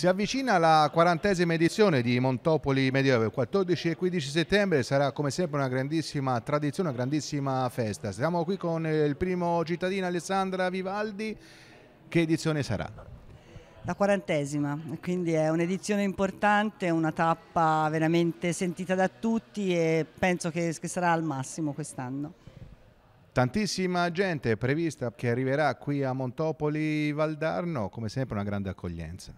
Si avvicina la quarantesima edizione di Montopoli Medioevo, il 14 e 15 settembre sarà come sempre una grandissima tradizione, una grandissima festa. Siamo qui con il primo cittadino Alessandra Vivaldi, che edizione sarà? La quarantesima, quindi è un'edizione importante, una tappa veramente sentita da tutti e penso che, che sarà al massimo quest'anno. Tantissima gente prevista che arriverà qui a Montopoli Valdarno, come sempre una grande accoglienza.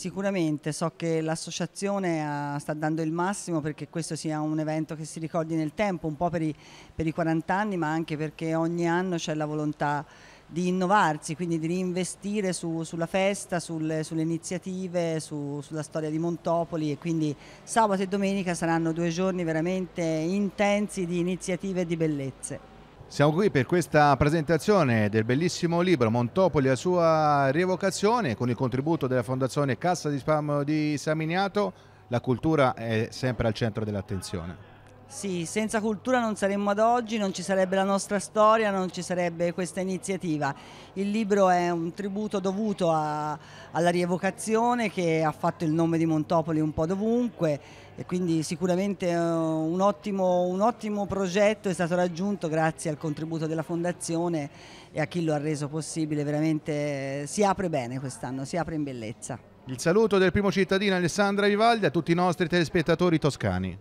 Sicuramente, so che l'associazione ah, sta dando il massimo perché questo sia un evento che si ricordi nel tempo, un po' per i, per i 40 anni, ma anche perché ogni anno c'è la volontà di innovarsi, quindi di reinvestire su, sulla festa, sul, sulle iniziative, su, sulla storia di Montopoli e quindi sabato e domenica saranno due giorni veramente intensi di iniziative e di bellezze. Siamo qui per questa presentazione del bellissimo libro Montopoli a sua rievocazione con il contributo della Fondazione Cassa di Spam di Saminiato. La cultura è sempre al centro dell'attenzione. Sì, senza cultura non saremmo ad oggi, non ci sarebbe la nostra storia, non ci sarebbe questa iniziativa. Il libro è un tributo dovuto a, alla rievocazione che ha fatto il nome di Montopoli un po' dovunque e quindi sicuramente eh, un ottimo, un ottimo progetto è stato raggiunto grazie al contributo della Fondazione e a chi lo ha reso possibile. Veramente eh, si apre bene quest'anno, si apre in bellezza. Il saluto del primo cittadino Alessandra Vivaldi a tutti i nostri telespettatori toscani.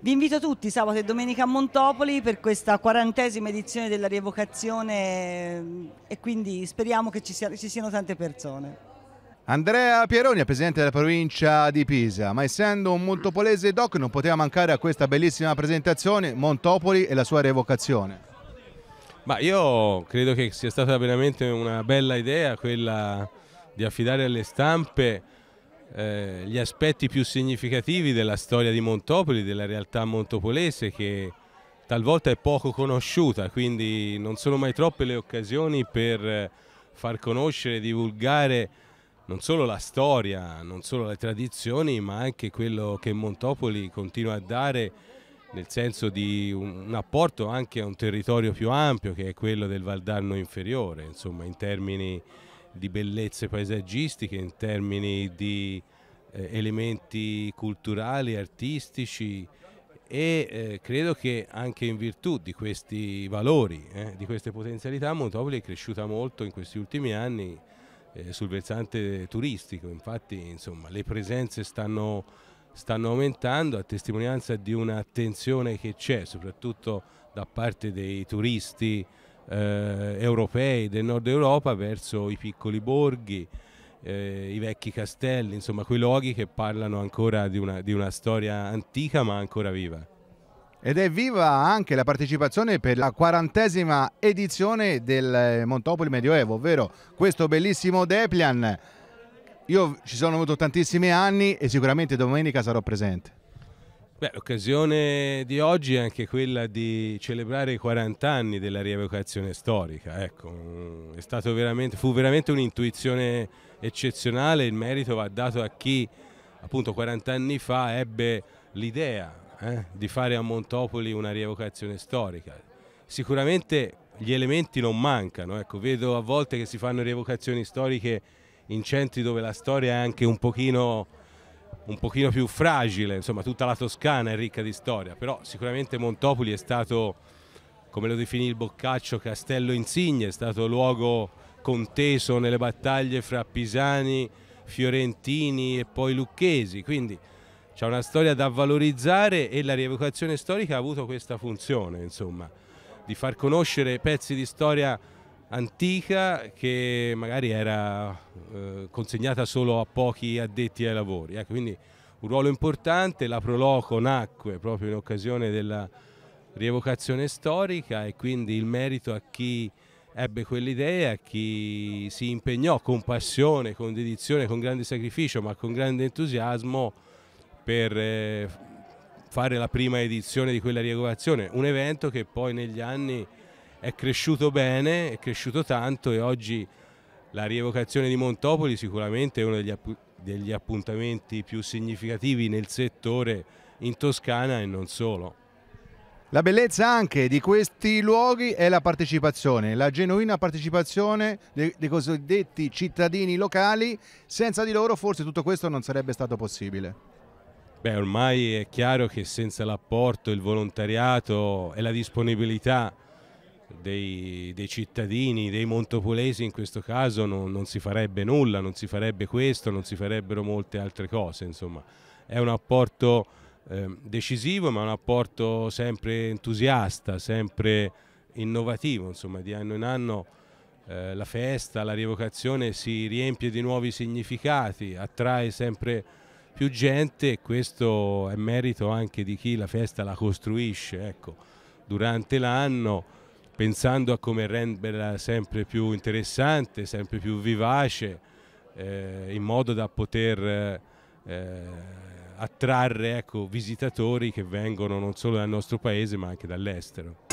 Vi invito tutti sabato e domenica a Montopoli per questa quarantesima edizione della rievocazione eh, e quindi speriamo che ci, sia, ci siano tante persone. Andrea Pieroni presidente della provincia di Pisa, ma essendo un montopolese doc non poteva mancare a questa bellissima presentazione Montopoli e la sua rievocazione. Ma io credo che sia stata veramente una bella idea quella di affidare alle stampe eh, gli aspetti più significativi della storia di Montopoli, della realtà montopolese che talvolta è poco conosciuta, quindi non sono mai troppe le occasioni per eh, far conoscere, divulgare non solo la storia, non solo le tradizioni, ma anche quello che Montopoli continua a dare nel senso di un, apporto anche a un territorio più ampio che è quello del Valdarno inferiore, insomma in termini di bellezze paesaggistiche, in termini di eh, elementi culturali, artistici e eh, credo che anche in virtù di questi valori, eh, di queste potenzialità, Montopoli è cresciuta molto in questi ultimi anni eh, sul versante turistico, infatti insomma, le presenze stanno, stanno aumentando a testimonianza di un'attenzione che c'è soprattutto da parte dei turisti eh, europei del nord Europa verso i piccoli borghi, eh, i vecchi castelli, insomma quei luoghi che parlano ancora di una, di una storia antica ma ancora viva. Ed è viva anche la partecipazione per la quarantesima edizione del eh, Montopoli Medioevo, ovvero questo bellissimo Deplian. Io ci sono avuto tantissimi anni e sicuramente domenica sarò presente. Beh, l'occasione di oggi è anche quella di celebrare i 40 anni della rievocazione storica, ecco, mm, veramente, fu veramente un'intuizione eccezionale, il merito va dato a chi appunto 40 anni fa ebbe l'idea eh, di fare a Montopoli una rievocazione storica. Sicuramente gli elementi non mancano, ecco, vedo a volte che si fanno rievocazioni storiche in centri dove la storia è anche un pochino un pochino più fragile, insomma tutta la Toscana è ricca di storia, però sicuramente Montopoli è stato, come lo definì il Boccaccio, castello insigne, è stato luogo conteso nelle battaglie fra pisani, fiorentini e poi lucchesi, quindi c'è una storia da valorizzare e la rievocazione storica ha avuto questa funzione, insomma, di far conoscere pezzi di storia antica che magari era eh, consegnata solo a pochi addetti ai lavori. Ecco, quindi un ruolo importante, la Proloco nacque proprio in occasione della rievocazione storica e quindi il merito a chi ebbe quell'idea, a chi si impegnò con passione, con dedizione, con grande sacrificio ma con grande entusiasmo per eh, fare la prima edizione di quella rievocazione, un evento che poi negli anni è cresciuto bene, è cresciuto tanto e oggi la rievocazione di Montopoli sicuramente è uno degli, app degli appuntamenti più significativi nel settore in Toscana e non solo. La bellezza anche di questi luoghi è la partecipazione, la genuina partecipazione dei, cosiddetti cittadini locali, senza di loro forse tutto questo non sarebbe stato possibile. Beh, ormai è chiaro che senza l'apporto, il volontariato e la disponibilità dei, dei, cittadini, dei montopolesi in questo caso non, non, si farebbe nulla, non si farebbe questo, non si farebbero molte altre cose. Insomma. È un apporto eh, decisivo ma un apporto sempre entusiasta, sempre innovativo, insomma, di anno in anno eh, la festa, la rievocazione si riempie di nuovi significati, attrae sempre più gente e questo è merito anche di chi la festa la costruisce ecco, durante l'anno pensando a come renderla sempre più interessante, sempre più vivace, eh, in modo da poter eh, attrarre ecco, visitatori che vengono non solo dal nostro paese ma anche dall'estero.